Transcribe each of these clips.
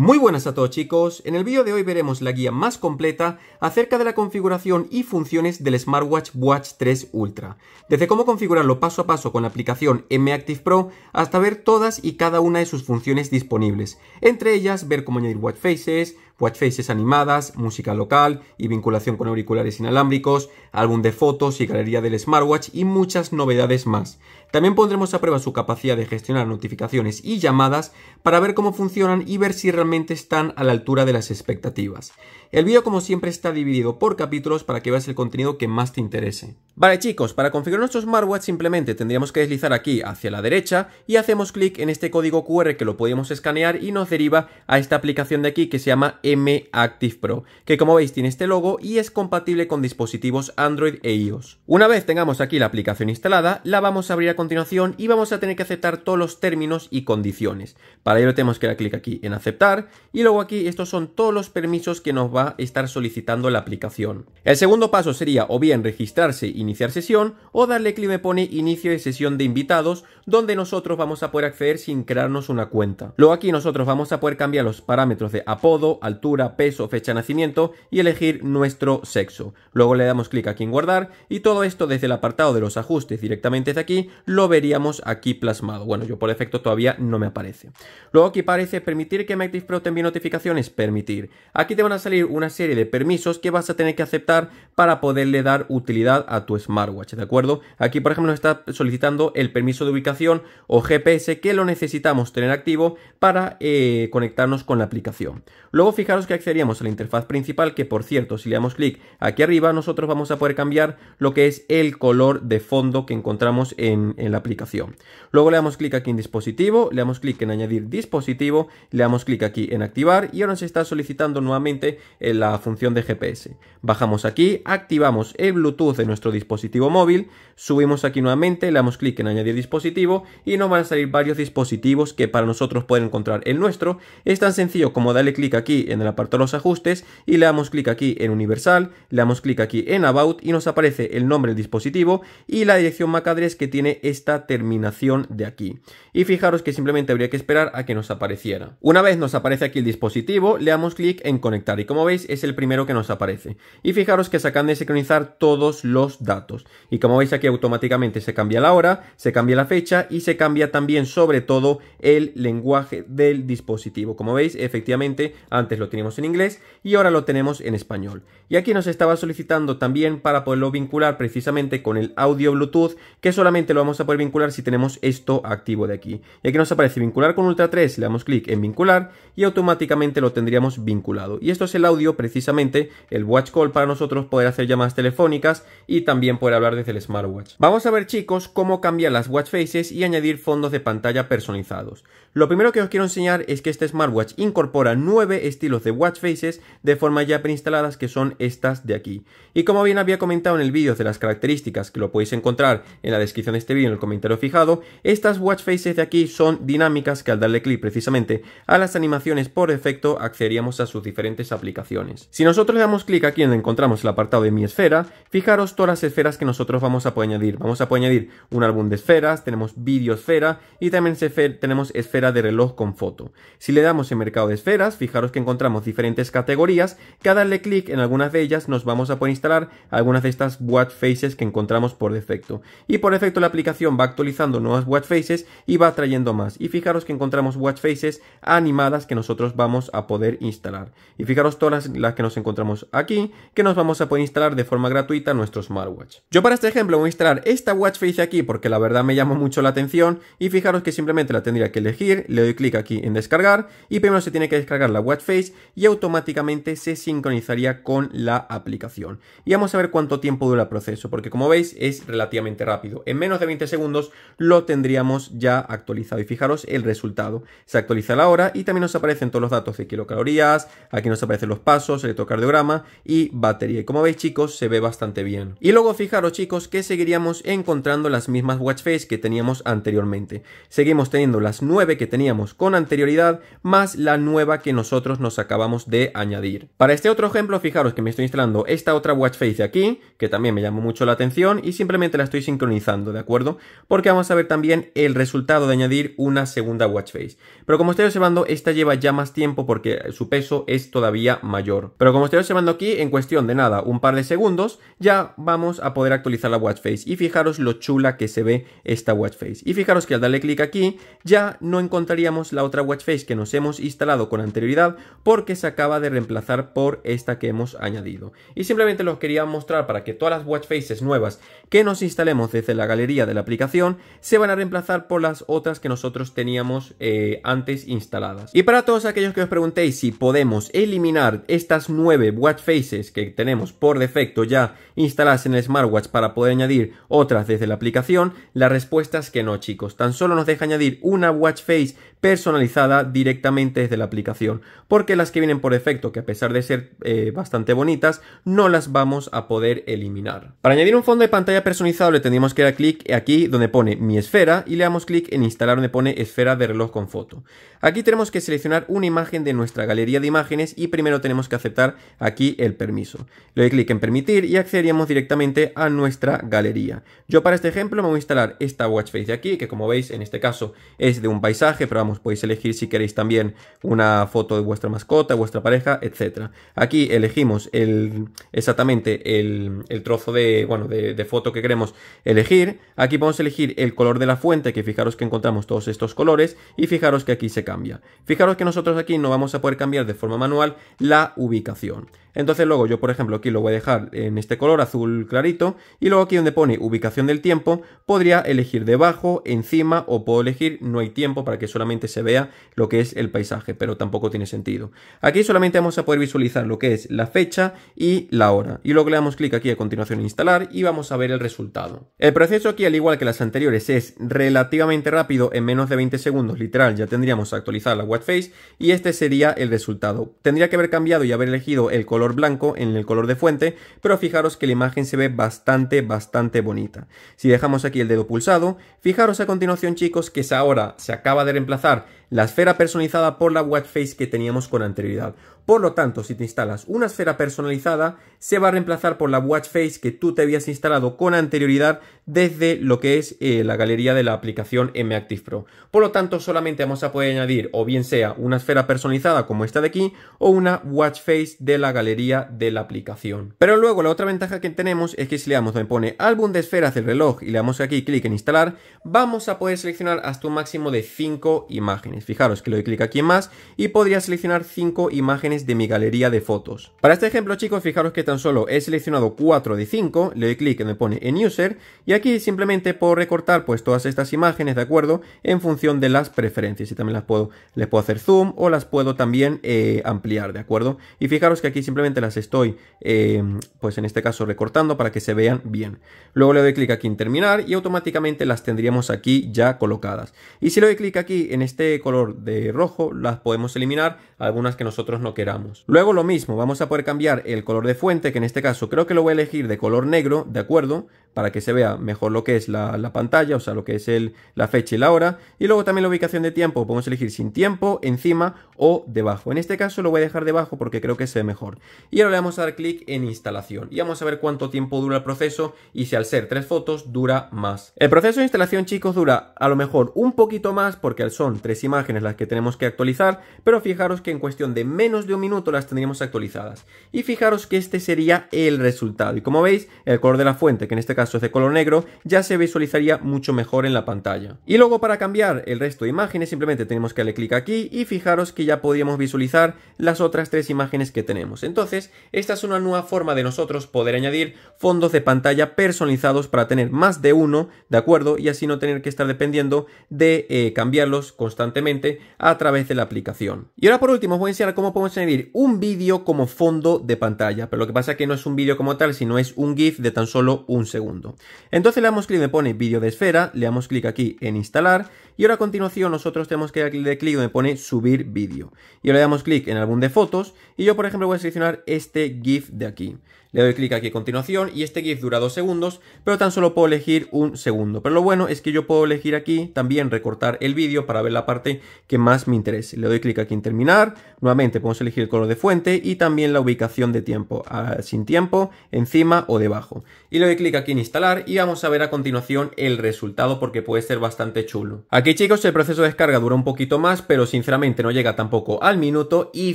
Muy buenas a todos chicos, en el vídeo de hoy veremos la guía más completa acerca de la configuración y funciones del smartwatch Watch 3 Ultra, desde cómo configurarlo paso a paso con la aplicación M-Active Pro hasta ver todas y cada una de sus funciones disponibles, entre ellas ver cómo añadir watch faces, watch faces animadas, música local y vinculación con auriculares inalámbricos, álbum de fotos y galería del smartwatch y muchas novedades más. También pondremos a prueba su capacidad de gestionar notificaciones y llamadas para ver cómo funcionan y ver si realmente están a la altura de las expectativas. El vídeo como siempre está dividido por capítulos para que veas el contenido que más te interese. Vale chicos, para configurar nuestro smartwatch simplemente tendríamos que deslizar aquí hacia la derecha y hacemos clic en este código QR que lo podemos escanear y nos deriva a esta aplicación de aquí que se llama M Active Pro, que como veis tiene este logo y es compatible con dispositivos Android e iOS. Una vez tengamos aquí la aplicación instalada, la vamos a abrir a continuación y vamos a tener que aceptar todos los términos y condiciones. Para ello tenemos que dar clic aquí en aceptar y luego aquí estos son todos los permisos que nos va a estar solicitando la aplicación. El segundo paso sería o bien registrarse, iniciar sesión o darle clic me pone inicio de sesión de invitados donde nosotros vamos a poder acceder sin crearnos una cuenta. Luego aquí nosotros vamos a poder cambiar los parámetros de apodo, al peso, fecha de nacimiento y elegir nuestro sexo. Luego le damos clic aquí en guardar y todo esto desde el apartado de los ajustes directamente desde aquí lo veríamos aquí plasmado. Bueno, yo por defecto todavía no me aparece. Luego aquí parece permitir que Active Pro te envíe notificaciones, permitir. Aquí te van a salir una serie de permisos que vas a tener que aceptar para poderle dar utilidad a tu smartwatch, ¿de acuerdo? Aquí por ejemplo nos está solicitando el permiso de ubicación o GPS que lo necesitamos tener activo para eh, conectarnos con la aplicación. Luego fíjate fijaros que accederíamos a la interfaz principal que por cierto si le damos clic aquí arriba nosotros vamos a poder cambiar lo que es el color de fondo que encontramos en, la aplicación. Luego le damos clic aquí en dispositivo, le damos clic en añadir dispositivo, le damos clic aquí en activar y ahora se está solicitando nuevamente eh, la función de GPS. Bajamos aquí, activamos el Bluetooth de nuestro dispositivo móvil, subimos aquí nuevamente, le damos clic en añadir dispositivo y nos van a salir varios dispositivos que para nosotros pueden encontrar el nuestro. Es tan sencillo como darle clic aquí en el apartado de los ajustes y le damos clic aquí en Universal, le damos clic aquí en About y nos aparece el nombre del dispositivo y la dirección MAC que tiene esta terminación de aquí. Y fijaros que simplemente habría que esperar a que nos apareciera. Una vez nos aparece aquí el dispositivo, le damos clic en conectar y como veis es el primero que nos aparece. Y fijaros que sacan de sincronizar todos los datos. Y como veis aquí automáticamente se cambia la hora, se cambia la fecha y se cambia también sobre todo el lenguaje del dispositivo. Como veis, efectivamente, antes lo tenemos en inglés y ahora lo tenemos en español. Y aquí nos estaba solicitando también para poderlo vincular precisamente con el audio Bluetooth, que solamente lo vamos a poder vincular si tenemos esto activo de aquí. Y aquí nos aparece vincular con Ultra 3, le damos clic en vincular y automáticamente lo tendríamos vinculado. Y esto es el audio precisamente, el watch call para nosotros poder hacer llamadas telefónicas y también poder hablar desde el smartwatch. Vamos a ver chicos cómo cambiar las watch faces y añadir fondos de pantalla personalizados. Lo primero que os quiero enseñar es que este smartwatch incorpora 9 estilos de Watch Faces de forma ya preinstaladas que son estas de aquí. Y como bien había comentado en el vídeo de las características que lo podéis encontrar en la descripción de este vídeo en el comentario fijado, estas Watch Faces de aquí son dinámicas que al darle clic precisamente a las animaciones por efecto accederíamos a sus diferentes aplicaciones. Si nosotros le damos clic aquí donde encontramos el apartado de mi esfera, fijaros todas las esferas que nosotros vamos a poder añadir. Vamos a poder añadir un álbum de esferas, tenemos vídeo esfera y también tenemos esfera de reloj con foto. Si le damos en mercado de esferas, fijaros que encontramos diferentes categorías, que cada darle clic en algunas de ellas nos vamos a poder instalar algunas de estas watch faces que encontramos por defecto. Y por defecto la aplicación va actualizando nuevas watch faces y va trayendo más. Y fijaros que encontramos watch faces animadas que nosotros vamos a poder instalar. Y fijaros todas las que nos encontramos aquí que nos vamos a poder instalar de forma gratuita nuestros smartwatch. Yo para este ejemplo voy a instalar esta watch face aquí porque la verdad me llama mucho la atención y fijaros que simplemente la tendría que elegir, le doy clic aquí en descargar y primero se tiene que descargar la watch face y automáticamente se sincronizaría con la aplicación. Y vamos a ver cuánto tiempo dura el proceso, porque como veis es relativamente rápido. En menos de 20 segundos lo tendríamos ya actualizado. Y fijaros el resultado. Se actualiza la hora y también nos aparecen todos los datos de kilocalorías, aquí nos aparecen los pasos, electrocardiograma y batería. Y como veis chicos, se ve bastante bien. Y luego fijaros chicos que seguiríamos encontrando las mismas watch face que teníamos anteriormente. Seguimos teniendo las 9 que teníamos con anterioridad más la nueva que nosotros nos acabamos de añadir. Para este otro ejemplo, fijaros que me estoy instalando esta otra watch face aquí, que también me llamó mucho la atención y simplemente la estoy sincronizando, ¿de acuerdo? Porque vamos a ver también el resultado de añadir una segunda watch face. Pero como estoy observando, esta lleva ya más tiempo porque su peso es todavía mayor. Pero como estoy observando aquí, en cuestión de nada, un par de segundos, ya vamos a poder actualizar la watch face. Y fijaros lo chula que se ve esta watch face. Y fijaros que al darle clic aquí, ya no encontraríamos la otra watch face que nos hemos instalado con anterioridad, porque se acaba de reemplazar por esta que hemos añadido. Y simplemente los quería mostrar para que todas las watch faces nuevas que nos instalemos desde la galería de la aplicación se van a reemplazar por las otras que nosotros teníamos eh, antes instaladas. Y para todos aquellos que os preguntéis si podemos eliminar estas nueve watch faces que tenemos por defecto ya instaladas en el smartwatch para poder añadir otras desde la aplicación, la respuesta es que no chicos, tan solo nos deja añadir una watch face personalizada directamente desde la aplicación, porque las que vienen por defecto, que a pesar de ser eh, bastante bonitas, no las vamos a poder eliminar. Para añadir un fondo de pantalla personalizado le tendríamos que dar clic aquí donde pone mi esfera y le damos clic en instalar donde pone esfera de reloj con foto. Aquí tenemos que seleccionar una imagen de nuestra galería de imágenes y primero tenemos que aceptar aquí el permiso. Le doy clic en permitir y accederíamos directamente a nuestra galería. Yo para este ejemplo me voy a instalar esta watch face de aquí, que como veis en este caso es de un paisaje, pero vamos podéis elegir si queréis también una foto de vuestra mascota, vuestra pareja, etcétera. Aquí elegimos el, exactamente el, trozo de, bueno, de, foto que queremos elegir. Aquí podemos elegir el color de la fuente, que fijaros que encontramos todos estos colores y fijaros que aquí se cambia. Fijaros que nosotros aquí no vamos a poder cambiar de forma manual la ubicación. Entonces luego yo, por ejemplo, aquí lo voy a dejar en este color azul clarito y luego aquí donde pone ubicación del tiempo podría elegir debajo, encima o puedo elegir no hay tiempo para que solamente se vea lo que es el paisaje, pero tampoco tiene sentido. Aquí solamente vamos a poder visualizar lo que es la fecha y la hora. Y luego le damos clic aquí a continuación instalar y vamos a ver el resultado. El proceso aquí, al igual que las anteriores, es relativamente rápido, en menos de 20 segundos, literal, ya tendríamos actualizar la web face y este sería el resultado. Tendría que haber cambiado y haber elegido el color blanco en el color de fuente, pero fijaros que la imagen se ve bastante, bastante bonita. Si dejamos aquí el dedo pulsado, fijaros a continuación chicos que esa ahora se acaba de reemplazar estar la esfera personalizada por la watch face que teníamos con anterioridad. Por lo tanto, si te instalas una esfera personalizada, se va a reemplazar por la watch face que tú te habías instalado con anterioridad desde lo que es eh, la galería de la aplicación M-Active Pro. Por lo tanto, solamente vamos a poder añadir o bien sea una esfera personalizada como esta de aquí o una watch face de la galería de la aplicación. Pero luego la otra ventaja que tenemos es que si le damos donde pone álbum de esferas del reloj y le damos aquí clic en instalar, vamos a poder seleccionar hasta un máximo de 5 imágenes. Fijaros que le doy clic aquí en más y podría seleccionar 5 imágenes de mi galería de fotos. Para este ejemplo chicos, fijaros que tan solo he seleccionado 4 de 5, le doy clic y me pone en User y aquí simplemente puedo recortar pues todas estas imágenes, ¿de acuerdo? En función de las preferencias y también las puedo, les puedo hacer zoom o las puedo también eh, ampliar, ¿de acuerdo? Y fijaros que aquí simplemente las estoy, eh, pues en este caso recortando para que se vean bien. Luego le doy clic aquí en terminar y automáticamente las tendríamos aquí ya colocadas. Y si le doy clic aquí en este color de rojo las podemos eliminar, algunas que nosotros no queramos. Luego lo mismo, vamos a poder cambiar el color de fuente, que en este caso creo que lo voy a elegir de color negro, ¿de acuerdo? Para que se vea mejor lo que es la, pantalla, o sea, lo que es el, la fecha y la hora. Y luego también la ubicación de tiempo, podemos elegir sin tiempo, encima o debajo. En este caso lo voy a dejar debajo porque creo que se ve mejor. Y ahora le vamos a dar clic en instalación y vamos a ver cuánto tiempo dura el proceso y si al ser tres fotos dura más. El proceso de instalación, chicos, dura a lo mejor un poquito más porque al son tres imágenes las que tenemos que actualizar, pero fijaros que en cuestión de menos de un minuto las tendríamos actualizadas. Y fijaros que este sería el resultado. Y como veis, el color de la fuente, que en este caso es de color negro, ya se visualizaría mucho mejor en la pantalla. Y luego para cambiar el resto de imágenes simplemente tenemos que darle clic aquí y fijaros que ya podríamos visualizar las otras tres imágenes que tenemos. Entonces, esta es una nueva forma de nosotros poder añadir fondos de pantalla personalizados para tener más de uno, ¿de acuerdo? Y así no tener que estar dependiendo de eh, cambiarlos constantemente a través de la aplicación. Y ahora por último os voy a enseñar cómo podemos añadir un vídeo como fondo de pantalla, pero lo que pasa es que no es un vídeo como tal, sino es un GIF de tan solo un segundo. Entonces le damos clic, me pone vídeo de esfera, le damos clic aquí en instalar y ahora a continuación nosotros tenemos que darle clic me pone subir vídeo. Y ahora le damos clic en álbum de fotos y yo por ejemplo voy a seleccionar este GIF de aquí. Le doy clic aquí a continuación y este GIF dura dos segundos, pero tan solo puedo elegir un segundo. Pero lo bueno es que yo puedo elegir aquí también recortar el vídeo para ver la parte que más me interese. Le doy clic aquí en terminar, nuevamente podemos elegir el color de fuente y también la ubicación de tiempo, ah, sin tiempo, encima o debajo y le doy clic aquí en instalar y vamos a ver a continuación el resultado porque puede ser bastante chulo. Aquí chicos el proceso de descarga dura un poquito más pero sinceramente no llega tampoco al minuto y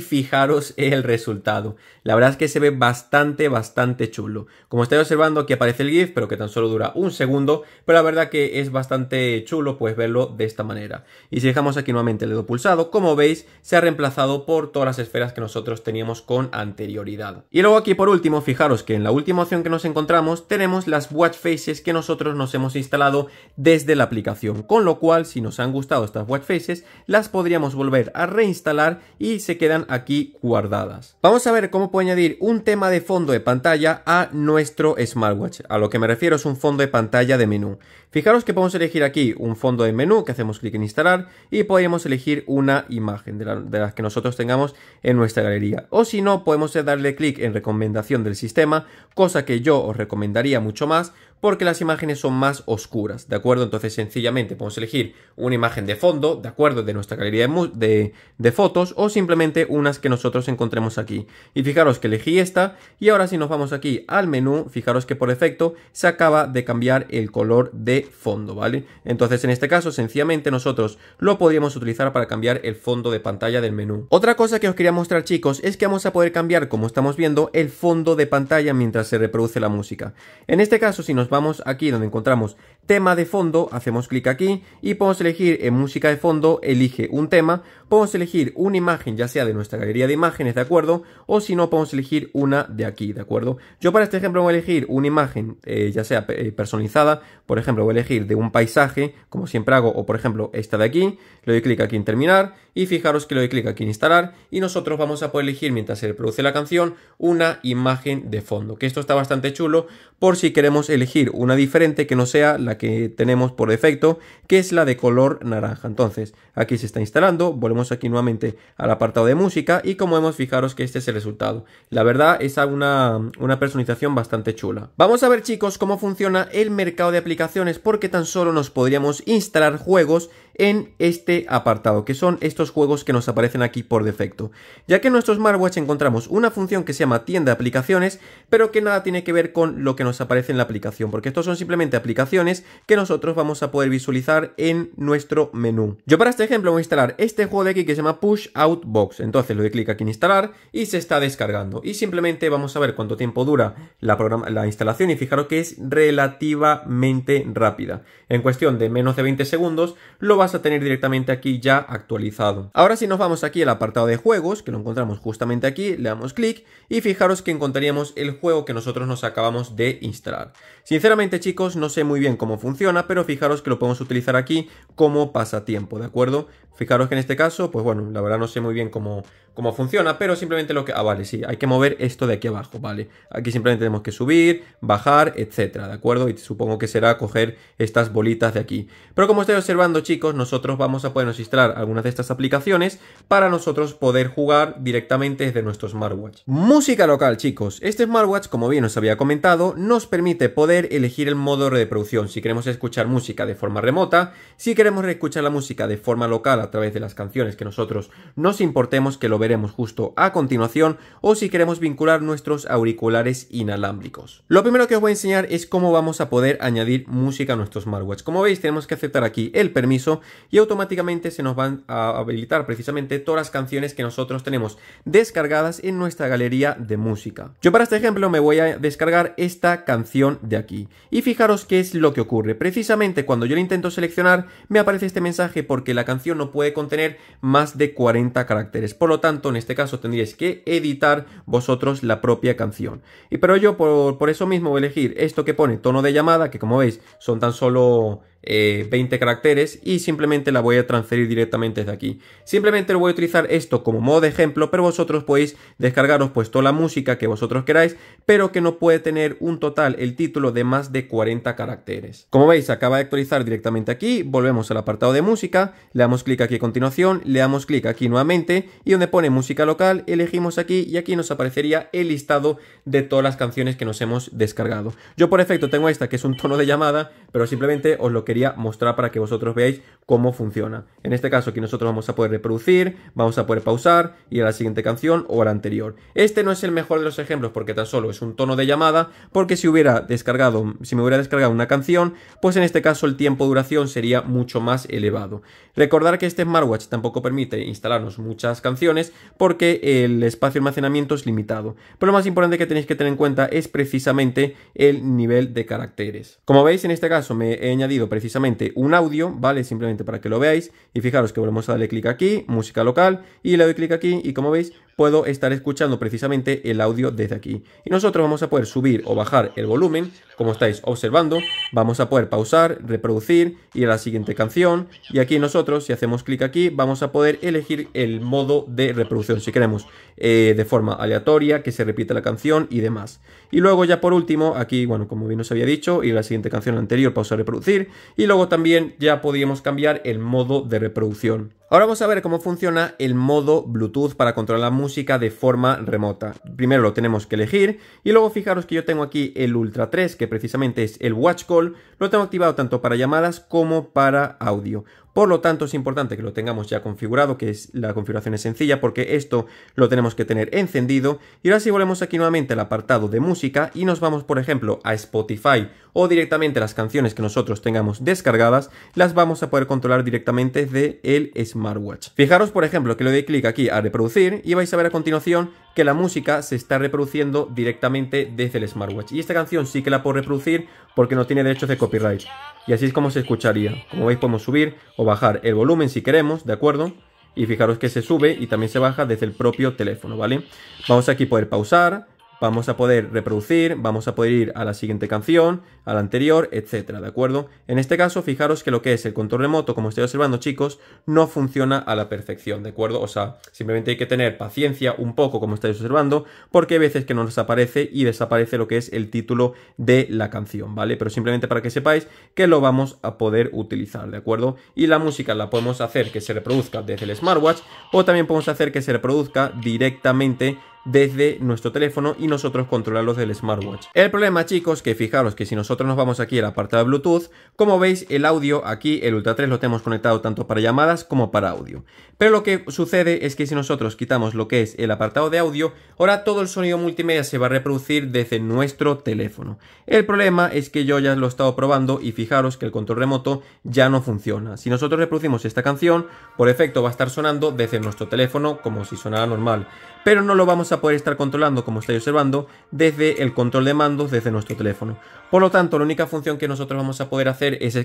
fijaros el resultado. La verdad es que se ve bastante bastante chulo. Como estáis observando aquí aparece el GIF pero que tan solo dura un segundo pero la verdad que es bastante chulo pues verlo de esta manera. Y si dejamos aquí nuevamente el dedo pulsado como veis se ha reemplazado por todas las esferas que nosotros teníamos con anterioridad. Y luego aquí por último fijaros que en la última opción que nos encontramos tenemos, las watch faces que nosotros nos hemos instalado desde la aplicación, con lo cual si nos han gustado estas watch faces las podríamos volver a reinstalar y se quedan aquí guardadas. Vamos a ver cómo puedo añadir un tema de fondo de pantalla a nuestro smartwatch, a lo que me refiero es un fondo de pantalla de menú. Fijaros que podemos elegir aquí un fondo de menú que hacemos clic en instalar y podemos elegir una imagen de, de las que nosotros tengamos en nuestra galería o si no podemos darle clic en recomendación del sistema, cosa que yo os recomiendo Daría mucho más porque las imágenes son más oscuras, ¿de acuerdo? Entonces sencillamente podemos elegir una imagen de fondo, ¿de acuerdo? De nuestra galería de, fotos o simplemente unas que nosotros encontremos aquí. Y fijaros que elegí esta y ahora si nos vamos aquí al menú, fijaros que por defecto se acaba de cambiar el color de fondo, ¿vale? Entonces en este caso sencillamente nosotros lo podríamos utilizar para cambiar el fondo de pantalla del menú. Otra cosa que os quería mostrar chicos es que vamos a poder cambiar, como estamos viendo, el fondo de pantalla mientras se reproduce la música. En este caso si nos vamos aquí donde encontramos tema de fondo, hacemos clic aquí y podemos elegir en música de fondo, elige un tema, podemos elegir una imagen ya sea de nuestra galería de imágenes, ¿de acuerdo? O si no, podemos elegir una de aquí, ¿de acuerdo? Yo para este ejemplo voy a elegir una imagen eh, ya sea eh, personalizada, por ejemplo voy a elegir de un paisaje, como siempre hago, o por ejemplo esta de aquí, le doy clic aquí en terminar y fijaros que le doy clic aquí en instalar y nosotros vamos a poder elegir mientras se produce la canción una imagen de fondo, que esto está bastante chulo por si queremos elegir una diferente que no sea la que tenemos por defecto, que es la de color naranja. Entonces, aquí se está instalando, volvemos aquí nuevamente al apartado de música y como hemos fijaros que este es el resultado. La verdad es una, una personalización bastante chula. Vamos a ver chicos cómo funciona el mercado de aplicaciones porque tan solo nos podríamos instalar juegos en este apartado, que son estos juegos que nos aparecen aquí por defecto. Ya que en nuestro smartwatch encontramos una función que se llama tienda de aplicaciones, pero que nada tiene que ver con lo que nos aparece en la aplicación, porque estos son simplemente aplicaciones que nosotros vamos a poder visualizar en nuestro menú. Yo para este ejemplo voy a instalar este juego de aquí que se llama Push Out Box, entonces le doy clic aquí en instalar y se está descargando. Y simplemente vamos a ver cuánto tiempo dura la, la instalación y fijaros que es relativamente rápida. En cuestión de menos de 20 segundos lo va a tener directamente aquí ya actualizado. Ahora si nos vamos aquí al apartado de juegos, que lo encontramos justamente aquí, le damos clic y fijaros que encontraríamos el juego que nosotros nos acabamos de instalar. Sinceramente chicos, no sé muy bien cómo funciona, pero fijaros que lo podemos utilizar aquí como pasatiempo, ¿de acuerdo? Fijaros que en este caso, pues bueno, la verdad no sé muy bien cómo, cómo funciona, pero simplemente lo que... Ah, vale, sí, hay que mover esto de aquí abajo, ¿vale? Aquí simplemente tenemos que subir, bajar, etcétera, ¿de acuerdo? Y supongo que será coger estas bolitas de aquí. Pero como estáis observando, chicos, nosotros vamos a poder instalar algunas de estas aplicaciones para nosotros poder jugar directamente desde nuestro smartwatch. Música local, chicos. Este smartwatch, como bien os había comentado, nos permite poder elegir el modo de reproducción, si queremos escuchar música de forma remota, si queremos escuchar la música de forma local a través de las canciones que nosotros nos importemos, que lo veremos justo a continuación, o si queremos vincular nuestros auriculares inalámbricos. Lo primero que os voy a enseñar es cómo vamos a poder añadir música a nuestros smartwatch. Como veis, tenemos que aceptar aquí el permiso y automáticamente se nos van a habilitar precisamente todas las canciones que nosotros tenemos descargadas en nuestra galería de música. Yo para este ejemplo me voy a descargar esta canción de aquí y fijaros qué es lo que ocurre. Precisamente cuando yo lo intento seleccionar me aparece este mensaje porque la canción no puede contener más de 40 caracteres. Por lo tanto, en este caso tendríais que editar vosotros la propia canción. Y pero yo por, por eso mismo voy a elegir esto que pone tono de llamada, que como veis son tan solo 20 eh, caracteres y simplemente la voy a transferir directamente desde aquí. Simplemente voy a utilizar esto como modo de ejemplo, pero vosotros podéis descargaros pues toda la música que vosotros queráis, pero que no puede tener un total, el título de más de 40 caracteres. Como veis, acaba de actualizar directamente aquí, volvemos al apartado de música, le damos clic aquí a continuación, le damos clic aquí nuevamente y donde pone música local, elegimos aquí y aquí nos aparecería el listado de todas las canciones que nos hemos descargado. Yo por efecto tengo esta que es un tono de llamada, pero simplemente os lo quería mostrar para que vosotros veáis cómo funciona. En este caso aquí nosotros vamos a poder reproducir, vamos a poder pausar, ir a la siguiente canción o a la anterior. Este no es el mejor de los ejemplos porque tan solo es un tono de llamada, porque si hubiera descargado, si me hubiera descargado una canción, pues en este caso el tiempo de duración sería mucho más elevado. Recordar que este smartwatch tampoco permite instalarnos muchas canciones porque el espacio de almacenamiento es limitado. Pero lo más importante que tenéis que tener en cuenta es precisamente el nivel de caracteres. Como veis en este caso me he añadido precisamente un audio, ¿vale? Simplemente para que lo veáis. Y fijaros que volvemos a darle clic aquí, música local, y le doy clic aquí y como veis puedo estar escuchando precisamente el audio desde aquí. Y nosotros vamos a poder subir o bajar el volumen, como estáis observando, vamos a poder pausar, reproducir, ir a la siguiente canción y aquí nosotros, si hacemos clic aquí, vamos a poder elegir el modo de reproducción, si queremos, eh, de forma aleatoria, que se repita la canción y demás. Y luego ya por último, aquí, bueno, como bien os había dicho, ir a la siguiente canción anterior, pausar, reproducir y luego también ya podíamos cambiar el modo de reproducción. Ahora vamos a ver cómo funciona el modo Bluetooth para controlar la música de forma remota. Primero lo tenemos que elegir y luego fijaros que yo tengo aquí el Ultra 3 que precisamente es el Watch Call, lo tengo activado tanto para llamadas como para audio. Por lo tanto, es importante que lo tengamos ya configurado, que la configuración es sencilla porque esto lo tenemos que tener encendido. Y ahora si volvemos aquí nuevamente al apartado de música y nos vamos, por ejemplo, a Spotify o directamente las canciones que nosotros tengamos descargadas, las vamos a poder controlar directamente de el smartwatch. Fijaros, por ejemplo, que le doy clic aquí a reproducir y vais a ver a continuación que la música se está reproduciendo directamente desde el smartwatch. Y esta canción sí que la puedo reproducir porque no tiene derechos de copyright. Y así es como se escucharía. Como veis podemos subir o bajar el volumen si queremos, ¿de acuerdo? Y fijaros que se sube y también se baja desde el propio teléfono, ¿vale? Vamos aquí a poder pausar, vamos a poder reproducir, vamos a poder ir a la siguiente canción, a la anterior, etcétera, ¿de acuerdo? En este caso, fijaros que lo que es el control remoto, como estoy observando, chicos, no funciona a la perfección, ¿de acuerdo? O sea, simplemente hay que tener paciencia un poco, como estáis observando, porque hay veces que no nos aparece y desaparece lo que es el título de la canción, ¿vale? Pero simplemente para que sepáis que lo vamos a poder utilizar, ¿de acuerdo? Y la música la podemos hacer que se reproduzca desde el smartwatch o también podemos hacer que se reproduzca directamente desde nuestro teléfono y nosotros controlarlos del smartwatch. El problema chicos, que fijaros que si nosotros nos vamos aquí al apartado de Bluetooth, como veis el audio aquí, el Ultra 3 lo tenemos conectado tanto para llamadas como para audio. Pero lo que sucede es que si nosotros quitamos lo que es el apartado de audio, ahora todo el sonido multimedia se va a reproducir desde nuestro teléfono. El problema es que yo ya lo he estado probando y fijaros que el control remoto ya no funciona. Si nosotros reproducimos esta canción, por efecto va a estar sonando desde nuestro teléfono como si sonara normal, pero no lo vamos a poder estar controlando, como estáis observando, desde el control de mandos, desde nuestro teléfono. Por lo tanto, la única función que nosotros vamos a poder hacer es,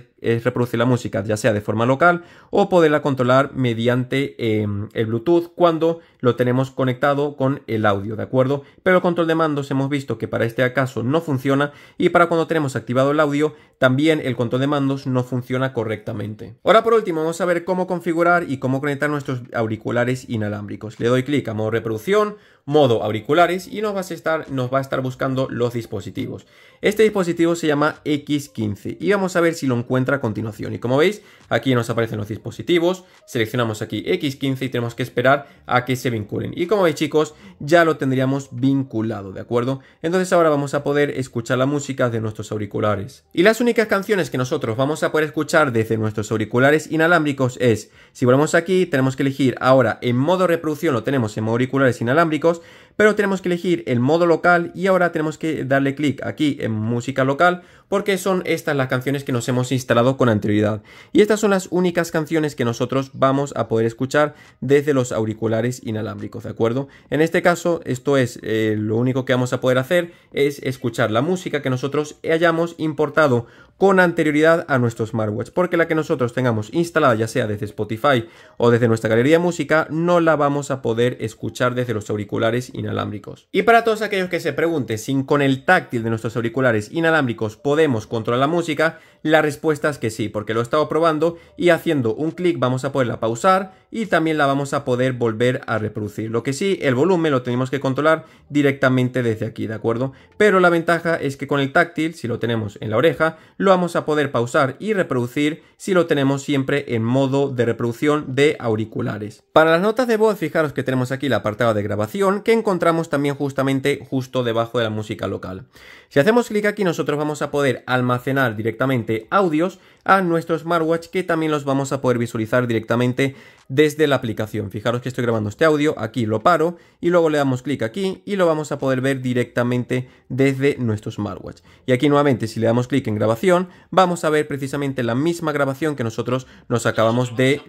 reproducir la música, ya sea de forma local o poderla controlar mediante eh, el Bluetooth cuando lo tenemos conectado con el audio, ¿de acuerdo? Pero el control de mandos hemos visto que para este caso no funciona y para cuando tenemos activado el audio también el control de mandos no funciona correctamente. Ahora por último vamos a ver cómo configurar y cómo conectar nuestros auriculares inalámbricos. Le doy clic a modo reproducción, modo auriculares y nos va a estar, nos va a estar buscando los dispositivos. Este dispositivo se llama X15 y vamos a ver si lo encuentra a continuación. Y como veis, aquí nos aparecen los dispositivos, seleccionamos aquí X15 y tenemos que esperar a que se vinculen. Y como veis chicos, ya lo tendríamos vinculado, ¿de acuerdo? Entonces ahora vamos a poder escuchar la música de nuestros auriculares. Y las únicas canciones que nosotros vamos a poder escuchar desde nuestros auriculares inalámbricos es, si volvemos aquí, tenemos que elegir ahora en modo reproducción, lo tenemos en auriculares inalámbricos, pero tenemos que elegir el modo local y ahora tenemos que darle clic aquí en música local porque son estas las canciones que nos hemos instalado con anterioridad y estas son las únicas canciones que nosotros vamos a poder escuchar desde los auriculares inalámbricos, ¿de acuerdo? En este caso esto es eh, lo único que vamos a poder hacer es escuchar la música que nosotros hayamos importado con anterioridad a nuestro smartwatch, porque la que nosotros tengamos instalada, ya sea desde Spotify o desde nuestra galería de música, no la vamos a poder escuchar desde los auriculares inalámbricos. Y para todos aquellos que se pregunten si con el táctil de nuestros auriculares inalámbricos podemos controlar la música, la respuesta es que sí, porque lo he estado probando y haciendo un clic vamos a poderla pausar y también la vamos a poder volver a reproducir. Lo que sí, el volumen lo tenemos que controlar directamente desde aquí, ¿de acuerdo? Pero la ventaja es que con el táctil, si lo tenemos en la oreja, lo vamos a poder pausar y reproducir si lo tenemos siempre en modo de reproducción de auriculares. Para las notas de voz, fijaros que tenemos aquí la apartado de grabación que encontramos también justamente justo debajo de la música local. Si hacemos clic aquí nosotros vamos a poder almacenar directamente audios a nuestro smartwatch que también los vamos a poder visualizar directamente desde la aplicación. Fijaros que estoy grabando este audio, aquí lo paro y luego le damos clic aquí y lo vamos a poder ver directamente desde nuestro smartwatch. Y aquí nuevamente si le damos clic en grabación vamos a ver precisamente la misma grabación que nosotros nos acabamos de,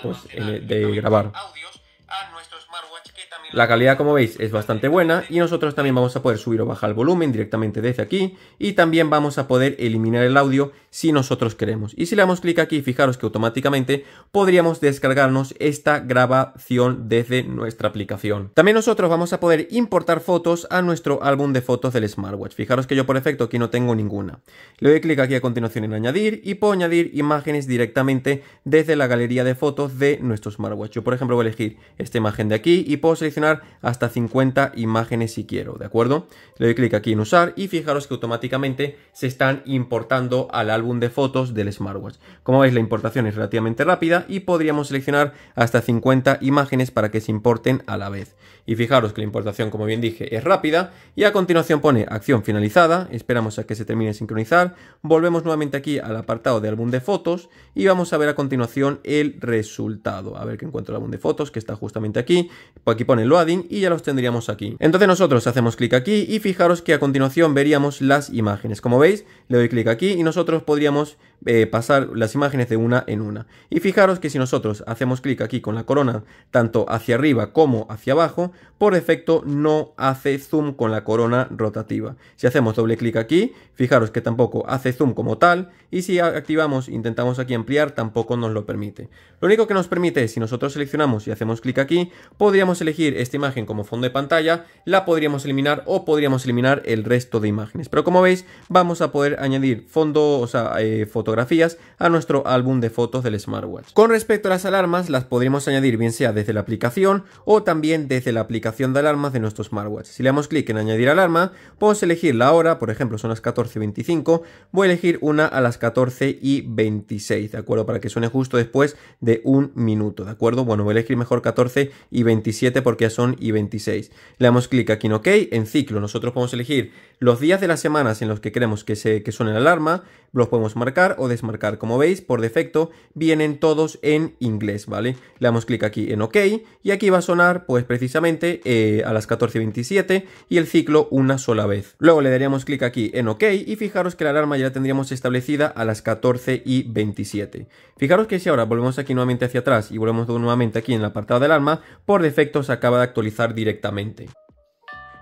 pues, eh, grabar. La calidad, como veis, es bastante buena y nosotros también vamos a poder subir o bajar el volumen directamente desde aquí y también vamos a poder eliminar el audio si nosotros queremos. Y si le damos clic aquí, fijaros que automáticamente podríamos descargarnos esta grabación desde nuestra aplicación. También nosotros vamos a poder importar fotos a nuestro álbum de fotos del smartwatch. Fijaros que yo por efecto aquí no tengo ninguna. Le doy clic aquí a continuación en añadir y puedo añadir imágenes directamente desde la galería de fotos de nuestro smartwatch. Yo por ejemplo voy a elegir esta imagen de aquí y puedo seleccionar hasta 50 imágenes si quiero, ¿de acuerdo? Le doy clic aquí en usar y fijaros que automáticamente se están importando al álbum de fotos del smartwatch. Como veis la importación es relativamente rápida y podríamos seleccionar hasta 50 imágenes para que se importen a la vez. Y fijaros que la importación, como bien dije, es rápida y a continuación pone acción finalizada, esperamos a que se termine de sincronizar, volvemos nuevamente aquí al apartado de álbum de fotos y vamos a ver a continuación el resultado. A ver que encuentro el álbum de fotos que está justamente aquí, aquí pone loading y ya los tendríamos aquí. Entonces nosotros hacemos clic aquí y fijaros que a continuación veríamos las imágenes. Como veis, le doy clic aquí y nosotros podríamos eh, pasar las imágenes de una en una. Y fijaros que si nosotros hacemos clic aquí con la corona tanto hacia arriba como hacia abajo, por defecto no hace zoom con la corona rotativa. Si hacemos doble clic aquí, fijaros que tampoco hace zoom como tal y si activamos, intentamos aquí ampliar, tampoco nos lo permite. Lo único que nos permite es, si nosotros seleccionamos y hacemos clic aquí, podríamos elegir esta imagen como fondo de pantalla, la podríamos eliminar o podríamos eliminar el resto de imágenes. Pero como veis, vamos a poder añadir fondo, o sea, eh, fotografías a nuestro álbum de fotos del smartwatch. Con respecto a las alarmas, las podríamos añadir bien sea desde la aplicación o también desde la aplicación de alarmas de nuestro smartwatch. Si le damos clic en añadir alarma, podemos elegir la hora, por ejemplo son las 14.25, voy a elegir una a las 14.26 ¿de acuerdo? Para que suene justo después de un minuto, ¿de acuerdo? Bueno, voy a elegir mejor 14.27 porque ya son y 26. Le damos clic aquí en OK, en ciclo nosotros podemos elegir los días de las semanas en los que queremos que suene la alarma, los podemos marcar o desmarcar. Como veis, por defecto vienen todos en inglés, ¿vale? Le damos clic aquí en OK y aquí va a sonar pues precisamente eh, a las 14.27 y el ciclo una sola vez. Luego le daríamos clic aquí en OK y fijaros que la alarma ya la tendríamos establecida a las 14.27. Fijaros que si ahora volvemos aquí nuevamente hacia atrás y volvemos nuevamente aquí en el apartado de alarma, por defecto se acaba de actualizar directamente.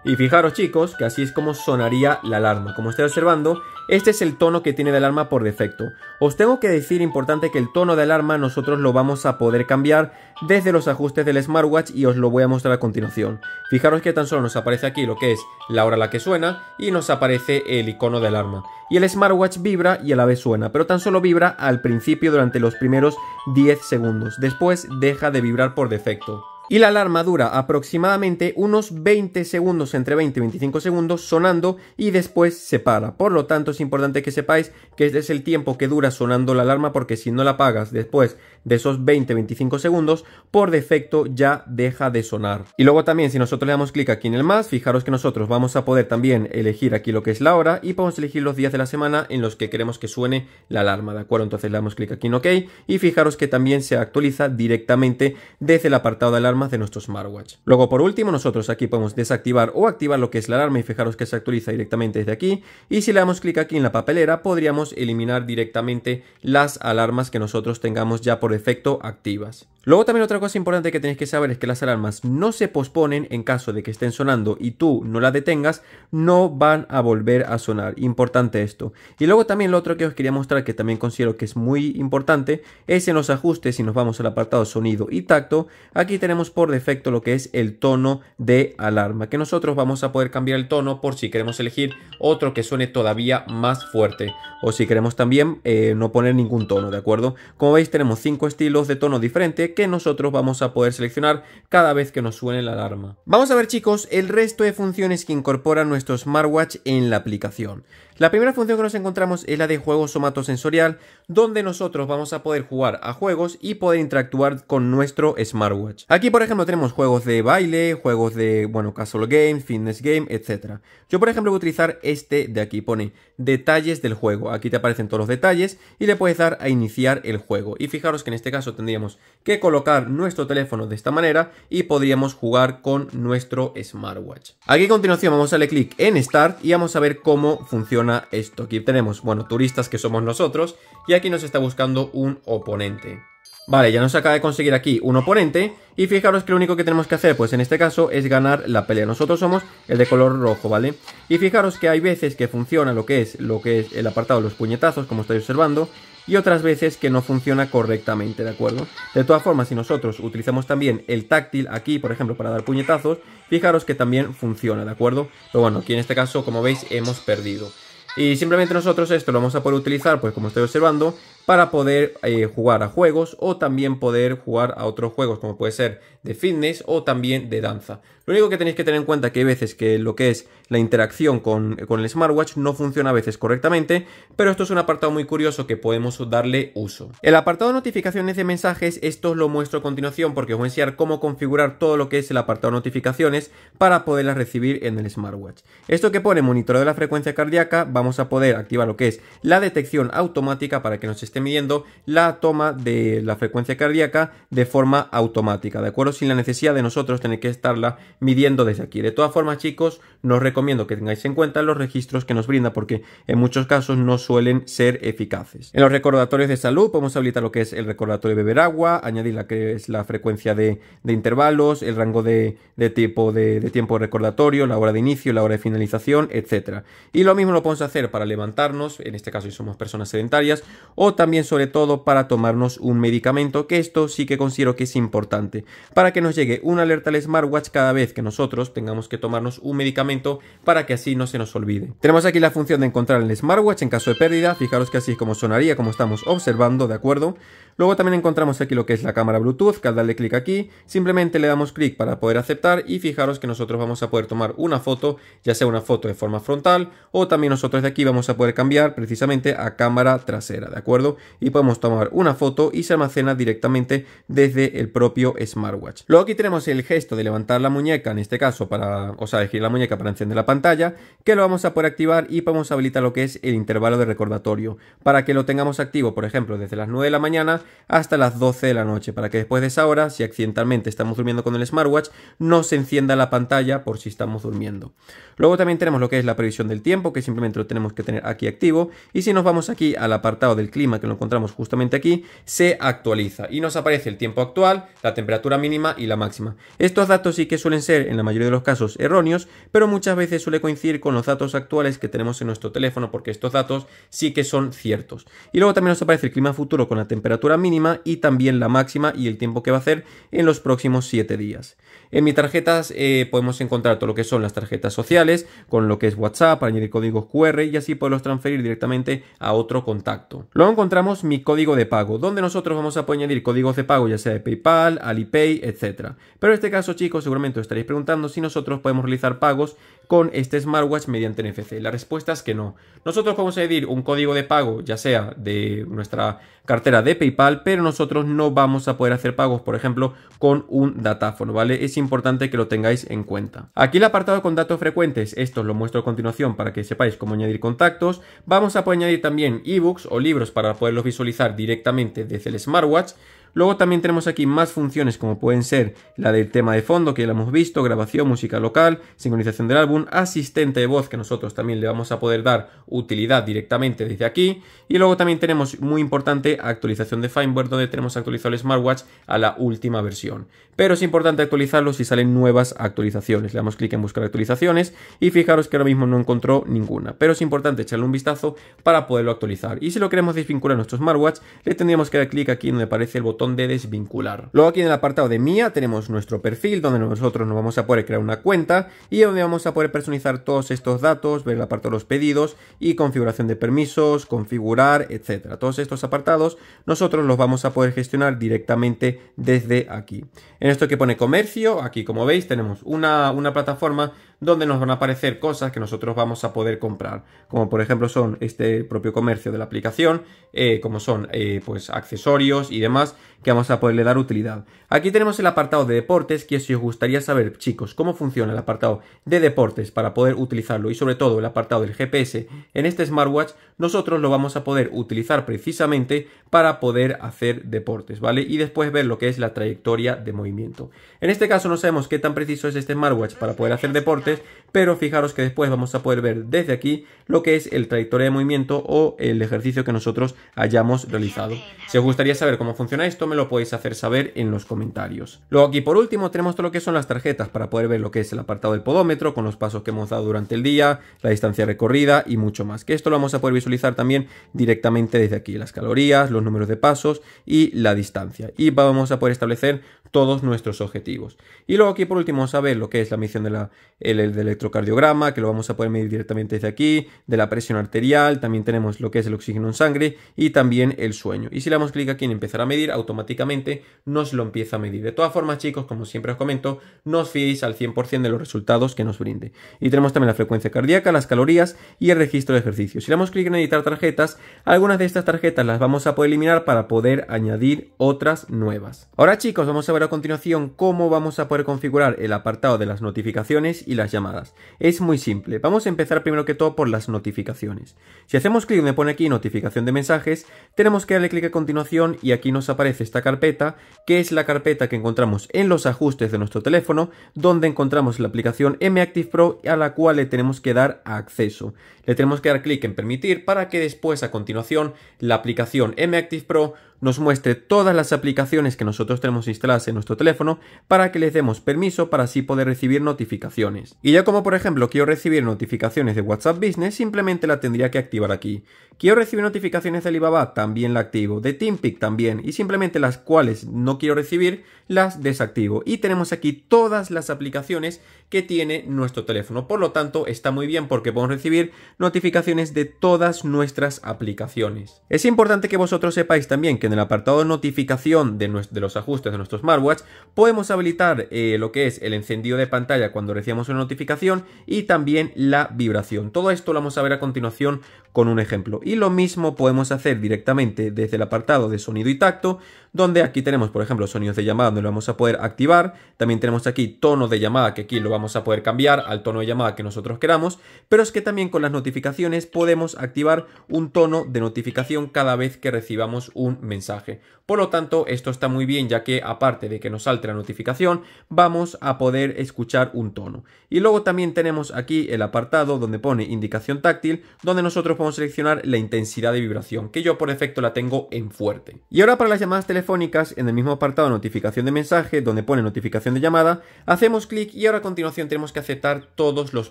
Y fijaros chicos que así es como sonaría la alarma. Como estáis observando, este es el tono que tiene de alarma por defecto. Os tengo que decir importante que el tono de alarma nosotros lo vamos a poder cambiar desde los ajustes del smartwatch y os lo voy a mostrar a continuación. Fijaros que tan solo nos aparece aquí lo que es la hora a la que suena y nos aparece el icono de alarma. Y el smartwatch vibra y a la vez suena, pero tan solo vibra al principio durante los primeros 10 segundos. Después deja de vibrar por defecto y la alarma dura aproximadamente unos 20 segundos, entre 20 y 25 segundos sonando y después se para. Por lo tanto es importante que sepáis que este es el tiempo que dura sonando la alarma porque si no la apagas después de esos 20-25 segundos, por defecto ya deja de sonar. Y luego también si nosotros le damos clic aquí en el más, fijaros que nosotros vamos a poder también elegir aquí lo que es la hora y podemos elegir los días de la semana en los que queremos que suene la alarma, ¿de acuerdo? Entonces le damos clic aquí en OK y fijaros que también se actualiza directamente desde el apartado de alarmas de nuestro smartwatch. Luego por último nosotros aquí podemos desactivar o activar lo que es la alarma y fijaros que se actualiza directamente desde aquí y si le damos clic aquí en la papelera podríamos eliminar directamente las alarmas que nosotros tengamos ya por defecto activas. Luego también otra cosa importante que tenéis que saber es que las alarmas no se posponen en caso de que estén sonando y tú no la detengas, no van a volver a sonar. Importante esto. Y luego también lo otro que os quería mostrar que también considero que es muy importante es en los ajustes, si nos vamos al apartado sonido y tacto, aquí tenemos por defecto lo que es el tono de alarma, que nosotros vamos a poder cambiar el tono por si queremos elegir otro que suene todavía más fuerte o si queremos también eh, no poner ningún tono, ¿de acuerdo? Como veis tenemos 5 estilos de tono diferente que nosotros vamos a poder seleccionar cada vez que nos suene la alarma. Vamos a ver chicos el resto de funciones que incorpora nuestro smartwatch en la aplicación. La primera función que nos encontramos es la de juego somatosensorial, donde nosotros vamos a poder jugar a juegos y poder interactuar con nuestro smartwatch. Aquí, por ejemplo, tenemos juegos de baile, juegos de, bueno, casual game, fitness game, etc. Yo, por ejemplo, voy a utilizar este de aquí, pone detalles del juego. Aquí te aparecen todos los detalles y le puedes dar a iniciar el juego. Y fijaros que en este caso tendríamos que colocar nuestro teléfono de esta manera y podríamos jugar con nuestro smartwatch. Aquí a continuación vamos a darle clic en Start y vamos a ver cómo funciona esto. Aquí tenemos, bueno, turistas que somos nosotros y aquí nos está buscando un oponente. Vale, ya nos acaba de conseguir aquí un oponente y fijaros que lo único que tenemos que hacer, pues en este caso, es ganar la pelea. Nosotros somos el de color rojo, ¿vale? Y fijaros que hay veces que funciona lo que es, lo que es el apartado de los puñetazos, como estáis observando, y otras veces que no funciona correctamente, ¿de acuerdo? De todas formas, si nosotros utilizamos también el táctil aquí, por ejemplo, para dar puñetazos, fijaros que también funciona, ¿de acuerdo? Pero bueno, aquí en este caso, como veis, hemos perdido. Y simplemente nosotros esto lo vamos a poder utilizar, pues como estoy observando, para poder eh, jugar a juegos o también poder jugar a otros juegos como puede ser de fitness o también de danza. Lo único que tenéis que tener en cuenta que hay veces que lo que es la interacción con, con el smartwatch no funciona a veces correctamente, pero esto es un apartado muy curioso que podemos darle uso. El apartado de notificaciones de mensajes, esto os lo muestro a continuación porque os voy a enseñar cómo configurar todo lo que es el apartado de notificaciones para poderlas recibir en el smartwatch. Esto que pone monitor de la frecuencia cardíaca, vamos a poder activar lo que es la detección automática para que nos esté midiendo la toma de la frecuencia cardíaca de forma automática, ¿de acuerdo? Sin la necesidad de nosotros tener que estarla midiendo desde aquí. De todas formas, chicos, no os recomiendo que tengáis en cuenta los registros que nos brinda porque en muchos casos no suelen ser eficaces. En los recordatorios de salud podemos habilitar lo que es el recordatorio de beber agua, añadir la que es la frecuencia de, intervalos, el rango de, de tiempo de, tiempo recordatorio, la hora de inicio, la hora de finalización, etcétera Y lo mismo lo podemos hacer para levantarnos, en este caso si somos personas sedentarias, o también también sobre todo para tomarnos un medicamento, que esto sí que considero que es importante, para que nos llegue una alerta al smartwatch cada vez que nosotros tengamos que tomarnos un medicamento para que así no se nos olvide. Tenemos aquí la función de encontrar el smartwatch en caso de pérdida, fijaros que así es como sonaría, como estamos observando, ¿de acuerdo? Luego también encontramos aquí lo que es la cámara Bluetooth, que al darle clic aquí, simplemente le damos clic para poder aceptar y fijaros que nosotros vamos a poder tomar una foto, ya sea una foto de forma frontal o también nosotros de aquí vamos a poder cambiar precisamente a cámara trasera, ¿de acuerdo? Y podemos tomar una foto y se almacena directamente desde el propio smartwatch. Luego aquí tenemos el gesto de levantar la muñeca, en este caso para, o sea, elegir la muñeca para encender la pantalla, que lo vamos a poder activar y podemos habilitar lo que es el intervalo de recordatorio, para que lo tengamos activo, por ejemplo, desde las 9 de la mañana hasta las 12 de la noche, para que después de esa hora, si accidentalmente estamos durmiendo con el smartwatch, no se encienda la pantalla por si estamos durmiendo. Luego también tenemos lo que es la previsión del tiempo, que simplemente lo tenemos que tener aquí activo, y si nos vamos aquí al apartado del clima, que lo encontramos justamente aquí, se actualiza y nos aparece el tiempo actual, la temperatura mínima y la máxima. Estos datos sí que suelen ser, en la mayoría de los casos, erróneos, pero muchas veces suele coincidir con los datos actuales que tenemos en nuestro teléfono, porque estos datos sí que son ciertos. Y luego también nos aparece el clima futuro con la temperatura mínima y también la máxima y el tiempo que va a hacer en los próximos 7 días. En mis tarjetas eh, podemos encontrar todo lo que son las tarjetas sociales, con lo que es WhatsApp, añadir códigos QR y así poderlos transferir directamente a otro contacto. Luego encontramos mi código de pago, donde nosotros vamos a poder añadir códigos de pago, ya sea de PayPal, Alipay, etc. Pero en este caso, chicos, seguramente os estaréis preguntando si nosotros podemos realizar pagos con este smartwatch mediante NFC. La respuesta es que no. Nosotros podemos añadir un código de pago, ya sea de nuestra cartera de PayPal, pero nosotros no vamos a poder hacer pagos, por ejemplo, con un datáfono, ¿vale? importante que lo tengáis en cuenta. Aquí el apartado con datos frecuentes, esto lo muestro a continuación para que sepáis cómo añadir contactos. Vamos a poder añadir también ebooks o libros para poderlos visualizar directamente desde el smartwatch Luego también tenemos aquí más funciones como pueden ser la del tema de fondo que ya hemos visto, grabación, música local, sincronización del álbum, asistente de voz que nosotros también le vamos a poder dar utilidad directamente desde aquí. Y luego también tenemos muy importante actualización de firmware donde tenemos actualizado el smartwatch a la última versión. Pero es importante actualizarlo si salen nuevas actualizaciones. Le damos clic en buscar actualizaciones y fijaros que ahora mismo no encontró ninguna. Pero es importante echarle un vistazo para poderlo actualizar. Y si lo queremos desvincular a nuestro smartwatch, le tendríamos que dar clic aquí donde aparece el botón de desvincular. Luego aquí en el apartado de mía tenemos nuestro perfil donde nosotros nos vamos a poder crear una cuenta y donde vamos a poder personalizar todos estos datos, ver el apartado de los pedidos y configuración de permisos, configurar, etcétera. Todos estos apartados nosotros los vamos a poder gestionar directamente desde aquí. En esto que pone comercio, aquí como veis tenemos una, una plataforma donde nos van a aparecer cosas que nosotros vamos a poder comprar, como por ejemplo son este propio comercio de la aplicación, eh, como son eh, pues accesorios y demás que vamos a poderle dar utilidad. Aquí tenemos el apartado de deportes, que si os gustaría saber, chicos, cómo funciona el apartado de deportes para poder utilizarlo y sobre todo el apartado del GPS en este smartwatch, nosotros lo vamos a poder utilizar precisamente para poder hacer deportes, ¿vale? Y después ver lo que es la trayectoria de movimiento. En este caso no sabemos qué tan preciso es este smartwatch para poder hacer deportes, antes pero fijaros que después vamos a poder ver desde aquí lo que es el trayectoria de movimiento o el ejercicio que nosotros hayamos realizado. Si os gustaría saber cómo funciona esto, me lo podéis hacer saber en los comentarios. Luego aquí por último tenemos todo lo que son las tarjetas para poder ver lo que es el apartado del podómetro con los pasos que hemos dado durante el día, la distancia recorrida y mucho más, que esto lo vamos a poder visualizar también directamente desde aquí, las calorías, los números de pasos y la distancia. Y vamos a poder establecer todos nuestros objetivos. Y luego aquí por último vamos a ver lo que es la misión de la, el de electro cardiograma que lo vamos a poder medir directamente desde aquí, de la presión arterial, también tenemos lo que es el oxígeno en sangre y también el sueño. Y si le damos clic aquí en empezar a medir, automáticamente nos lo empieza a medir. De todas formas, chicos, como siempre os comento, no os fiéis al 100% de los resultados que nos brinde. Y tenemos también la frecuencia cardíaca, las calorías y el registro de ejercicio. Si le damos clic en editar tarjetas, algunas de estas tarjetas las vamos a poder eliminar para poder añadir otras nuevas. Ahora chicos, vamos a ver a continuación cómo vamos a poder configurar el apartado de las notificaciones y las llamadas. Es muy simple. Vamos a empezar primero que todo por las notificaciones. Si hacemos clic me pone aquí notificación de mensajes, tenemos que darle clic a continuación y aquí nos aparece esta carpeta, que es la carpeta que encontramos en los ajustes de nuestro teléfono, donde encontramos la aplicación MActive Pro a la cual le tenemos que dar acceso. Le tenemos que dar clic en permitir para que después a continuación la aplicación MActive Pro nos muestre todas las aplicaciones que nosotros tenemos instaladas en nuestro teléfono para que les demos permiso para así poder recibir notificaciones. Y ya como por ejemplo quiero recibir notificaciones de WhatsApp Business, simplemente la tendría que activar aquí. Quiero recibir notificaciones de Alibaba, también la activo. De TeamPic también. Y simplemente las cuales no quiero recibir, las desactivo. Y tenemos aquí todas las aplicaciones que tiene nuestro teléfono. Por lo tanto, está muy bien porque podemos recibir notificaciones de todas nuestras aplicaciones. Es importante que vosotros sepáis también que en el apartado de notificación de, de los ajustes de nuestro smartwatch podemos habilitar eh, lo que es el encendido de pantalla cuando recibimos una notificación y también la vibración. Todo esto lo vamos a ver a continuación con un ejemplo. Y lo mismo podemos hacer directamente desde el apartado de sonido y tacto, donde aquí tenemos, por ejemplo, sonidos de llamada donde lo vamos a poder activar. También tenemos aquí tono de llamada que aquí lo vamos a poder cambiar al tono de llamada que nosotros queramos. Pero es que también con las notificaciones podemos activar un tono de notificación cada vez que recibamos un mensaje. Por lo tanto, esto está muy bien ya que aparte de que nos salte la notificación, vamos a poder escuchar un tono. Y luego también tenemos aquí el apartado donde pone indicación táctil, donde nosotros podemos seleccionar la intensidad de vibración, que yo por defecto la tengo en fuerte. Y ahora para las llamadas telefónicas, en el mismo apartado notificación de mensaje, donde pone notificación de llamada, hacemos clic y ahora a continuación tenemos que aceptar todos los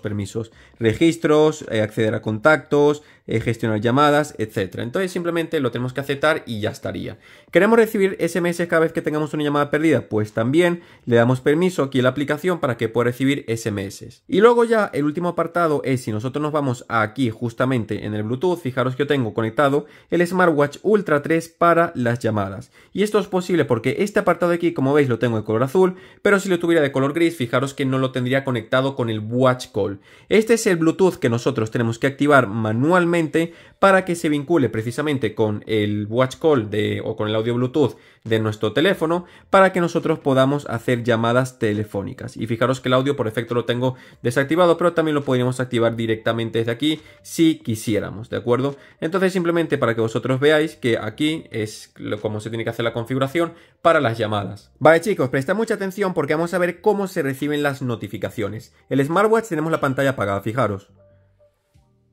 permisos. Registros, eh, acceder a contactos, eh, gestionar llamadas, etcétera Entonces simplemente lo tenemos que aceptar y ya estaría. ¿Queremos recibir SMS cada vez que tengamos una llamada perdida? Pues también le damos permiso aquí en la aplicación para que pueda recibir SMS. Y luego ya el último apartado es si nosotros nos vamos aquí justamente en el Bluetooth, fijaros que yo tengo conectado el smartwatch Ultra 3 para las llamadas. Y esto es posible porque este apartado de aquí, como veis, lo tengo de color azul, pero si lo tuviera de color gris, fijaros que no lo tendría conectado con el Watch Call. Este es el Bluetooth que nosotros tenemos que activar manualmente para que se vincule precisamente con el watch call o con el audio Bluetooth de nuestro teléfono para que nosotros podamos hacer llamadas telefónicas. Y fijaros que el audio por efecto lo tengo desactivado, pero también lo podríamos activar directamente desde aquí si quisiéramos, ¿de acuerdo? Entonces simplemente para que vosotros veáis que aquí es como se tiene que hacer la configuración para las llamadas. Vale chicos, presta mucha atención porque vamos a ver cómo se reciben las notificaciones. El smartwatch tenemos la pantalla apagada, fijaros.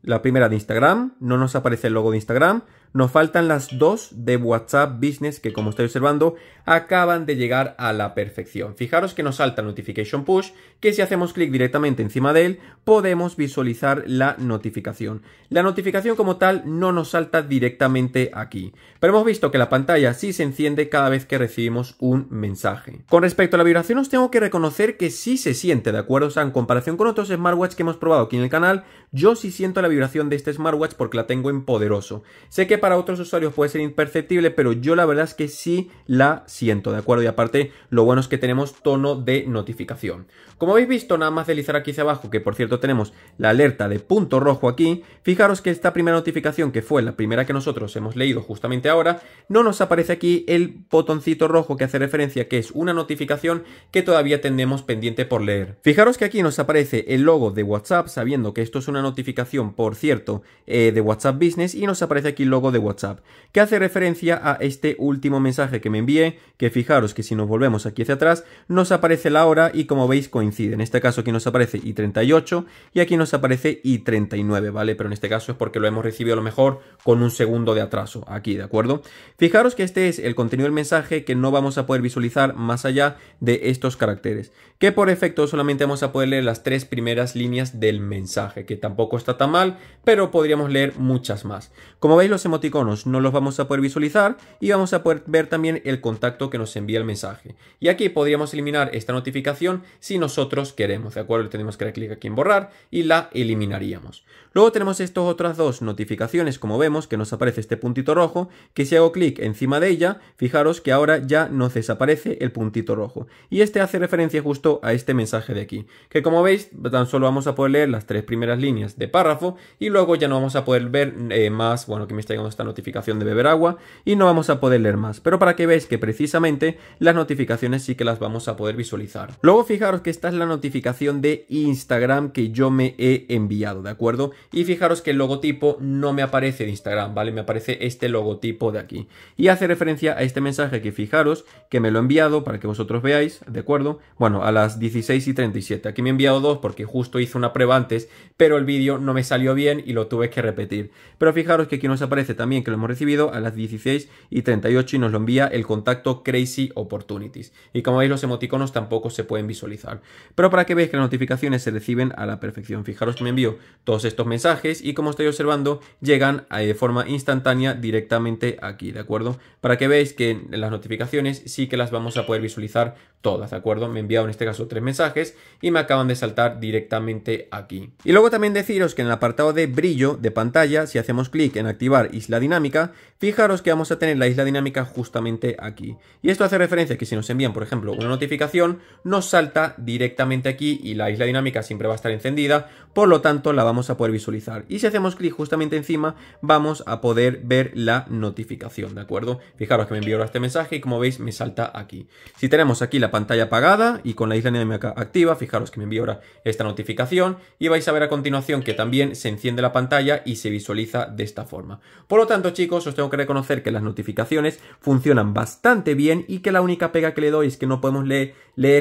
La primera de Instagram, no nos aparece el logo de Instagram. Nos faltan las dos de WhatsApp Business que como estoy observando acaban de llegar a la perfección. Fijaros que nos salta Notification Push que si hacemos clic directamente encima de él podemos visualizar la notificación. La notificación como tal no nos salta directamente aquí. Pero hemos visto que la pantalla sí se enciende cada vez que recibimos un mensaje. Con respecto a la vibración os tengo que reconocer que sí se siente, ¿de acuerdo? O sea, en comparación con otros smartwatch que hemos probado aquí en el canal, yo sí siento la vibración de este smartwatch porque la tengo en poderoso. Sé que para otros usuarios puede ser imperceptible, pero yo la verdad es que sí la siento, ¿de acuerdo? Y aparte, lo bueno es que tenemos tono de notificación. Como habéis visto, nada más deslizar aquí hacia abajo, que por cierto tenemos la alerta de punto rojo aquí, fijaros que esta primera notificación, que fue la primera que nosotros hemos leído justamente ahora, no nos aparece aquí el botoncito rojo que hace referencia que es una notificación que todavía tenemos pendiente por leer. Fijaros que aquí nos aparece el logo de WhatsApp, sabiendo que esto es una notificación, por cierto, eh, de WhatsApp Business, y nos aparece aquí el logo de WhatsApp, que hace referencia a este último mensaje que me envié, que fijaros que si nos volvemos aquí hacia atrás, nos aparece la hora y como veis coincide. En este caso aquí nos aparece y 38 y aquí nos aparece y 39 ¿vale? Pero en este caso es porque lo hemos recibido a lo mejor con un segundo de atraso aquí, ¿de acuerdo? Fijaros que este es el contenido del mensaje que no vamos a poder visualizar más allá de estos caracteres, que por efecto solamente vamos a poder leer las tres primeras líneas del mensaje, que tampoco está tan mal, pero podríamos leer muchas más. Como veis, los hemos iconos no los vamos a poder visualizar y vamos a poder ver también el contacto que nos envía el mensaje. Y aquí podríamos eliminar esta notificación si nosotros queremos, ¿de acuerdo? Tenemos que dar clic aquí en borrar y la eliminaríamos. Luego tenemos estas otras dos notificaciones, como vemos, que nos aparece este puntito rojo, que si hago clic encima de ella, fijaros que ahora ya nos desaparece el puntito rojo. Y este hace referencia justo a este mensaje de aquí, que como veis, tan solo vamos a poder leer las tres primeras líneas de párrafo y luego ya no vamos a poder ver eh, más, bueno, que me está esta notificación de beber agua y no vamos a poder leer más, pero para que veáis que precisamente las notificaciones sí que las vamos a poder visualizar. Luego fijaros que esta es la notificación de Instagram que yo me he enviado, ¿de acuerdo? Y fijaros que el logotipo no me aparece de Instagram, ¿vale? Me aparece este logotipo de aquí. Y hace referencia a este mensaje que fijaros que me lo he enviado para que vosotros veáis, ¿de acuerdo? Bueno, a las 16 y 37. Aquí me he enviado dos porque justo hice una prueba antes, pero el vídeo no me salió bien y lo tuve que repetir. Pero fijaros que aquí nos aparece también que lo hemos recibido a las 16 y 38 y nos lo envía el contacto Crazy Opportunities. Y como veis, los emoticonos tampoco se pueden visualizar. Pero para que veáis que las notificaciones se reciben a la perfección. Fijaros que me envío todos estos mensajes y como estoy observando, llegan eh, de forma instantánea directamente aquí, ¿de acuerdo? Para que veáis que las notificaciones sí que las vamos a poder visualizar todas, ¿de acuerdo? Me enviaron enviado en este caso tres mensajes y me acaban de saltar directamente aquí. Y luego también deciros que en el apartado de brillo de pantalla, si hacemos clic en activar y la dinámica Fijaros que vamos a tener la isla dinámica justamente aquí. Y esto hace referencia a que si nos envían, por ejemplo, una notificación, nos salta directamente aquí y la isla dinámica siempre va a estar encendida, por lo tanto la vamos a poder visualizar. Y si hacemos clic justamente encima, vamos a poder ver la notificación, ¿de acuerdo? Fijaros que me envió ahora este mensaje y como veis me salta aquí. Si tenemos aquí la pantalla apagada y con la isla dinámica activa, fijaros que me envió ahora esta notificación y vais a ver a continuación que también se enciende la pantalla y se visualiza de esta forma. Por lo tanto, chicos, os tengo que que reconocer que las notificaciones funcionan bastante bien y que la única pega que le doy es que no podemos leer,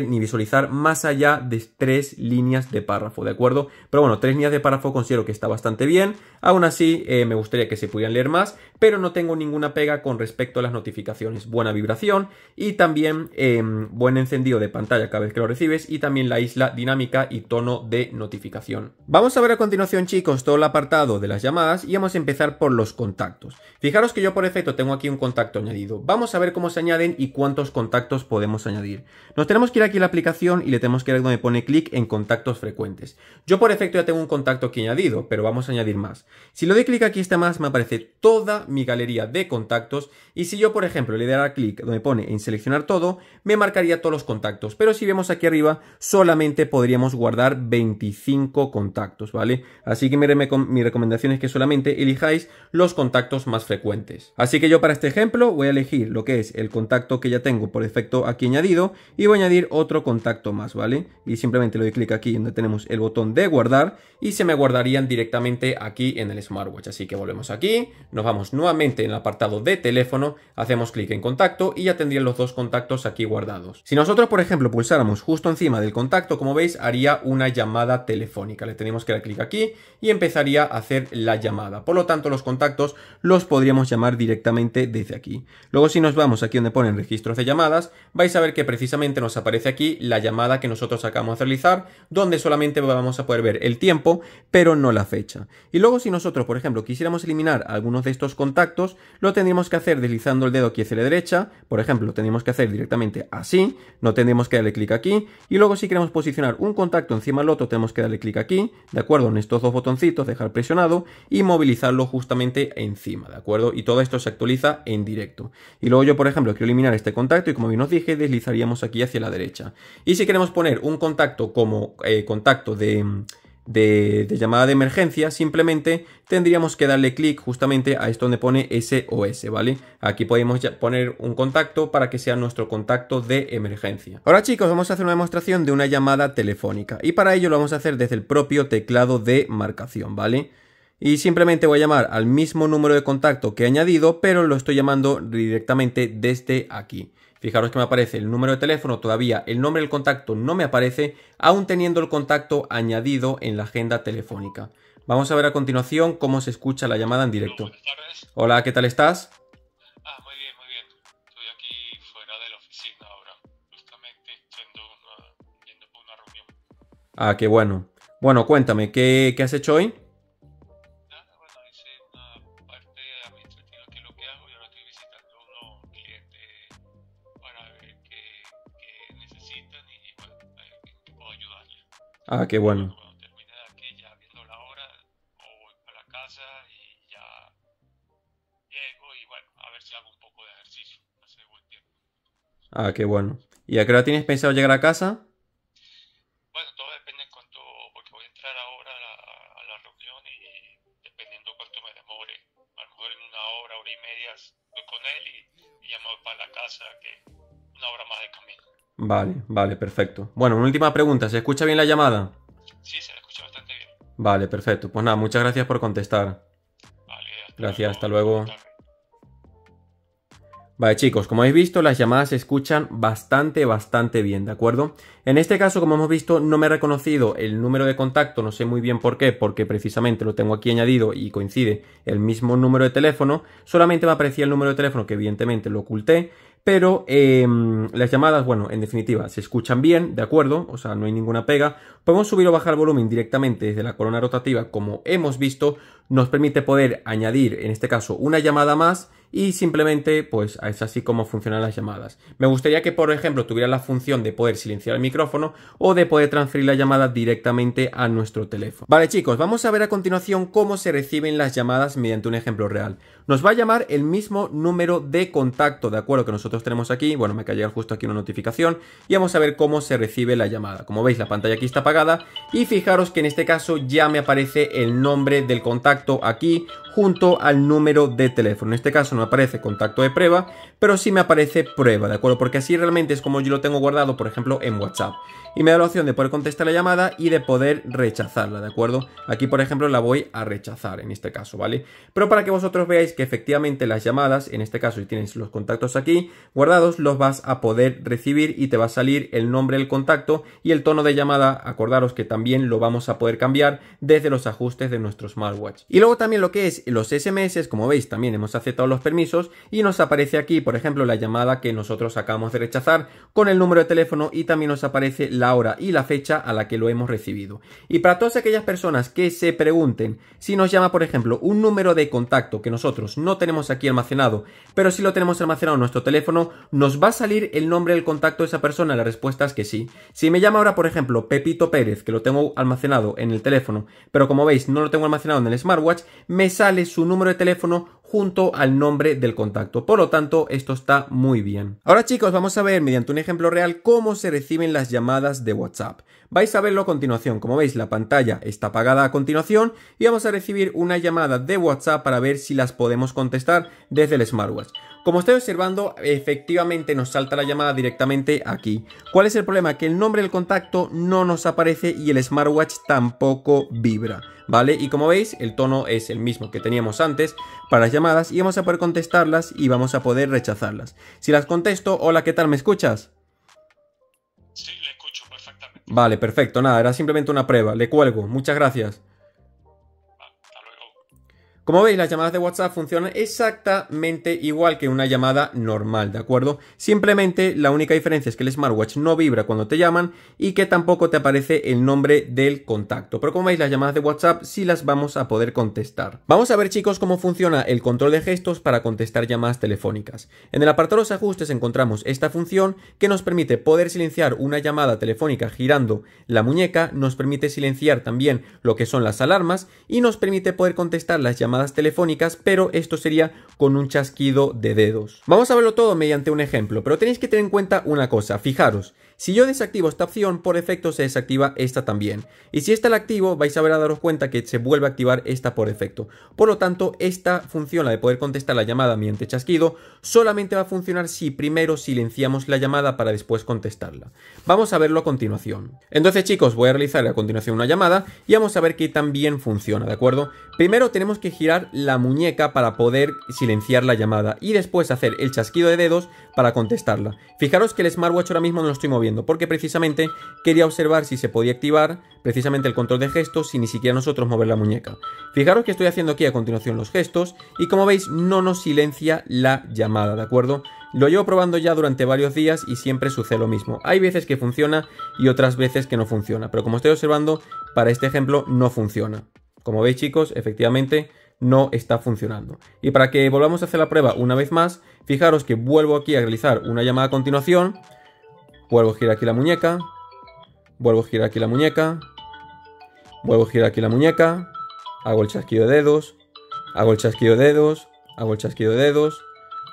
ni visualizar más allá de tres líneas de párrafo, ¿de acuerdo? Pero bueno, tres líneas de párrafo considero que está bastante bien. Aún así, eh, me gustaría que se pudieran leer más, pero no tengo ninguna pega con respecto a las notificaciones. Buena vibración y también em, buen encendido de pantalla cada vez que lo recibes y también la isla dinámica y tono de notificación. Vamos a ver a continuación, chicos, todo el apartado de las llamadas y vamos a empezar por los contactos. Fijaros que yo por efecto tengo aquí un contacto añadido. Vamos a ver cómo se añaden y cuántos contactos podemos añadir. Nos tenemos que ir aquí a la aplicación y le tenemos que ir donde pone clic en contactos frecuentes. Yo por efecto ya tengo un contacto aquí añadido, pero vamos a añadir más. Si lo doy clic aquí está más, me aparece toda mi galería de contactos y si yo por ejemplo le diera clic donde pone en seleccionar todo, me marcaría todos los contactos. Pero si vemos aquí arriba, solamente podríamos guardar 25 contactos, ¿vale? Así que mi recomendación es que solamente elijáis los contactos más frecuentes Así que yo para este ejemplo voy a elegir lo que es el contacto que ya tengo por defecto aquí añadido y voy a añadir otro contacto más, ¿vale? Y simplemente le doy clic aquí donde tenemos el botón de guardar y se me guardarían directamente aquí en el smartwatch. Así que volvemos aquí, nos vamos nuevamente en el apartado de teléfono, hacemos clic en contacto y ya tendrían los dos contactos aquí guardados. Si nosotros, por ejemplo, pulsáramos justo encima del contacto, como veis, haría una llamada telefónica. Le tenemos que dar clic aquí y empezaría a hacer la llamada. Por lo tanto, los contactos los podríamos llamar directamente desde aquí. Luego si nos vamos aquí donde ponen registros de llamadas, vais a ver que precisamente nos aparece aquí la llamada que nosotros acabamos de realizar, donde solamente vamos a poder ver el tiempo, pero no la fecha. Y luego si nosotros, por ejemplo, quisiéramos eliminar algunos de estos contactos, lo tendríamos que hacer deslizando el dedo aquí hacia la derecha, por ejemplo, lo tendríamos que hacer directamente así, no tendríamos que darle clic aquí, y luego si queremos posicionar un contacto encima del otro, tenemos que darle clic aquí, de acuerdo, en estos dos botoncitos, dejar presionado, y movilizarlo justamente encima, ¿de acuerdo? todo esto se actualiza en directo. Y luego yo, por ejemplo, quiero eliminar este contacto y como bien os dije, deslizaríamos aquí hacia la derecha. Y si queremos poner un contacto como eh, contacto de... llamada de emergencia, simplemente tendríamos que darle clic justamente a esto donde pone SOS, ¿vale? Aquí podemos poner un contacto para que sea nuestro contacto de emergencia. Ahora chicos, vamos a hacer una demostración de una llamada telefónica y para ello lo vamos a hacer desde el propio teclado de marcación, ¿vale? y simplemente voy a llamar al mismo número de contacto que he añadido, pero lo estoy llamando directamente desde aquí. Fijaros que me aparece el número de teléfono, todavía el nombre del contacto no me aparece, aún teniendo el contacto añadido en la agenda telefónica. Vamos a ver a continuación cómo se escucha la llamada en directo. Hola, ¿qué tal estás? Ah, muy bien, muy bien. Estoy aquí fuera de la oficina ahora. Justamente yendo, por una reunión. Ah, qué bueno. Bueno, cuéntame, qué has hecho hoy? Ah, qué bueno. Cuando terminé de aquí, ya viendo la hora, o voy para la casa y ya llego y bueno, a ver si hago un poco de ejercicio. Hace buen tiempo. Ah, qué bueno. ¿Y a qué hora tienes pensado llegar a casa? Vale, vale, perfecto. Bueno, una última pregunta. ¿Se escucha bien la llamada? Sí, se escucha bastante bien. Vale, perfecto. Pues nada, muchas gracias por contestar. Vale, hasta gracias, hasta luego. Vale chicos, como habéis visto las llamadas se escuchan bastante, bastante bien, ¿de acuerdo? En este caso, como hemos visto, no me he reconocido el número de contacto, no sé muy bien por qué, porque precisamente lo tengo aquí añadido y coincide el mismo número de teléfono, solamente me aparecía el número de teléfono que evidentemente lo oculté pero em, las llamadas, bueno, en definitiva, se escuchan bien, de acuerdo, o sea, no hay ninguna pega. Podemos subir o bajar volumen directamente desde la corona rotativa, como hemos visto, nos permite poder añadir, en este caso, una llamada más y simplemente pues es así como funcionan las llamadas. Me gustaría que por ejemplo tuviera la función de poder silenciar el micrófono o de poder transferir la llamada directamente a nuestro teléfono. Vale chicos, vamos a ver a continuación cómo se reciben las llamadas mediante un ejemplo real. Nos va a llamar el mismo número de contacto, de acuerdo, que nosotros tenemos aquí. Bueno, me cae justo aquí una notificación y vamos a ver cómo se recibe la llamada. Como veis, la pantalla aquí está apagada y fijaros que en este caso ya me aparece el nombre del contacto aquí junto al número de teléfono. En este caso no aparece contacto de prueba, pero sí me aparece prueba, ¿de acuerdo? Porque así realmente es como yo lo tengo guardado, por ejemplo, en WhatsApp y me da la opción de poder contestar la llamada y de poder rechazarla, ¿de acuerdo? Aquí, por ejemplo, la voy a rechazar en este caso, ¿vale? Pero para que vosotros veáis que efectivamente las llamadas, en este caso si tienes los contactos aquí guardados, los vas a poder recibir y te va a salir el nombre del contacto y el tono de llamada, acordaros que también lo vamos a poder cambiar desde los ajustes de nuestro smartwatch. Y luego también lo que es los SMS, como veis, también hemos aceptado los permisos y nos aparece aquí, por ejemplo, la llamada que nosotros acabamos de rechazar con el número de teléfono y también nos aparece la la hora y la fecha a la que lo hemos recibido. Y para todas aquellas personas que se pregunten si nos llama, por ejemplo, un número de contacto que nosotros no tenemos aquí almacenado, pero si lo tenemos almacenado en nuestro teléfono, nos va a salir el nombre del contacto de esa persona. La respuesta es que sí. Si me llama ahora, por ejemplo, Pepito Pérez, que lo tengo almacenado en el teléfono, pero como veis no lo tengo almacenado en el smartwatch, me sale su número de teléfono junto al nombre del contacto. Por lo tanto, esto está muy bien. Ahora chicos, vamos a ver mediante un ejemplo real cómo se reciben las llamadas de WhatsApp. Vais a verlo a continuación. Como veis, la pantalla está apagada a continuación y vamos a recibir una llamada de WhatsApp para ver si las podemos contestar desde el smartwatch. Como estoy observando, efectivamente nos salta la llamada directamente aquí. ¿Cuál es el problema? Que el nombre del contacto no nos aparece y el smartwatch tampoco vibra, ¿vale? Y como veis, el tono es el mismo que teníamos antes para las llamadas y vamos a poder contestarlas y vamos a poder rechazarlas. Si las contesto, hola, ¿qué tal? ¿Me escuchas? Sí, le escucho perfectamente. Vale, perfecto, nada, era simplemente una prueba. Le cuelgo, muchas gracias. Como veis, las llamadas de WhatsApp funcionan exactamente igual que una llamada normal, ¿de acuerdo? Simplemente la única diferencia es que el smartwatch no vibra cuando te llaman y que tampoco te aparece el nombre del contacto. Pero como veis, las llamadas de WhatsApp sí las vamos a poder contestar. Vamos a ver, chicos, cómo funciona el control de gestos para contestar llamadas telefónicas. En el apartado de los ajustes encontramos esta función que nos permite poder silenciar una llamada telefónica girando la muñeca, nos permite silenciar también lo que son las alarmas y nos permite poder contestar las llamadas telefónicas, pero esto sería con un chasquido de dedos. Vamos a verlo todo mediante un ejemplo, pero tenéis que tener en cuenta una cosa, fijaros, si yo desactivo esta opción, por efecto se desactiva esta también. Y si esta la activo, vais a ver a daros cuenta que se vuelve a activar esta por efecto. Por lo tanto, esta función, la de poder contestar la llamada mediante chasquido, solamente va a funcionar si primero silenciamos la llamada para después contestarla. Vamos a verlo a continuación. Entonces chicos, voy a realizar a continuación una llamada y vamos a ver que también funciona, ¿de acuerdo? Primero tenemos que girar la muñeca para poder silenciar la llamada y después hacer el chasquido de dedos para contestarla. Fijaros que el smartwatch ahora mismo no lo estoy moviendo porque precisamente quería observar si se podía activar precisamente el control de gestos sin ni siquiera nosotros mover la muñeca. Fijaros que estoy haciendo aquí a continuación los gestos y como veis no nos silencia la llamada, ¿de acuerdo? Lo llevo probando ya durante varios días y siempre sucede lo mismo. Hay veces que funciona y otras veces que no funciona, pero como estoy observando, para este ejemplo no funciona. Como veis chicos, efectivamente no está funcionando. Y para que volvamos a hacer la prueba una vez más, fijaros que vuelvo aquí a realizar una llamada a continuación, Vuelvo a girar aquí la muñeca. Vuelvo a girar aquí la muñeca. Vuelvo a girar aquí la muñeca. Hago el chasquido de dedos. Hago el chasquido de dedos. Hago el chasquido de dedos.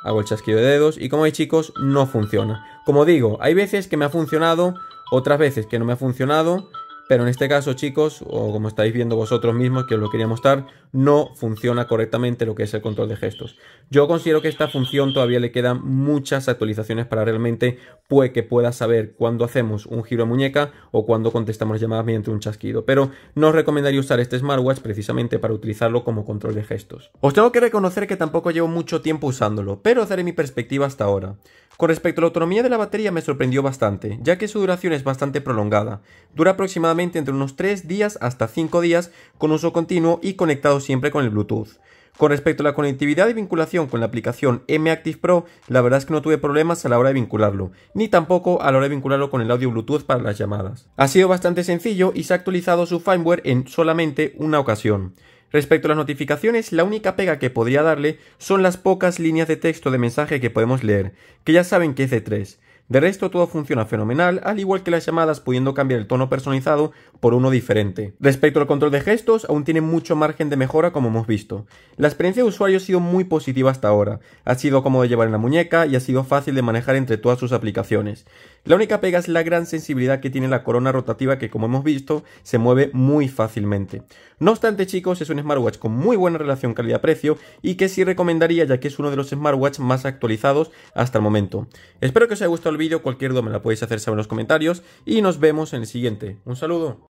Hago el chasquido de dedos. Y como hay chicos, no funciona. Como digo, hay veces que me ha funcionado. Otras veces que no me ha funcionado. Pero en este caso, chicos, o como estáis viendo vosotros mismos, que os lo quería mostrar, no funciona correctamente lo que es el control de gestos. Yo considero que esta función todavía le quedan muchas actualizaciones para realmente que pueda saber cuándo hacemos un giro de muñeca o cuándo contestamos llamadas mediante un chasquido. Pero no os recomendaría usar este smartwatch precisamente para utilizarlo como control de gestos. Os tengo que reconocer que tampoco llevo mucho tiempo usándolo, pero os daré mi perspectiva hasta ahora. Con respecto a la autonomía de la batería me sorprendió bastante, ya que su duración es bastante prolongada. Dura aproximadamente entre unos 3 días hasta 5 días con uso continuo y conectado siempre con el Bluetooth. Con respecto a la conectividad y vinculación con la aplicación M-Active Pro, la verdad es que no tuve problemas a la hora de vincularlo, ni tampoco a la hora de vincularlo con el audio Bluetooth para las llamadas. Ha sido bastante sencillo y se ha actualizado su firmware en solamente una ocasión. Respecto a las notificaciones, la única pega que podría darle son las pocas líneas de texto de mensaje que podemos leer, que ya saben que es de 3. De resto todo funciona fenomenal, al igual que las llamadas pudiendo cambiar el tono personalizado por uno diferente. Respecto al control de gestos, aún tiene mucho margen de mejora como hemos visto. La experiencia de usuario ha sido muy positiva hasta ahora, ha sido cómodo de llevar en la muñeca y ha sido fácil de manejar entre todas sus aplicaciones. La única pega es la gran sensibilidad que tiene la corona rotativa que como hemos visto se mueve muy fácilmente. No obstante chicos es un smartwatch con muy buena relación calidad-precio y que sí recomendaría ya que es uno de los smartwatch más actualizados hasta el momento. Espero que os haya gustado el vídeo, cualquier duda me la podéis hacer saber en los comentarios y nos vemos en el siguiente. Un saludo.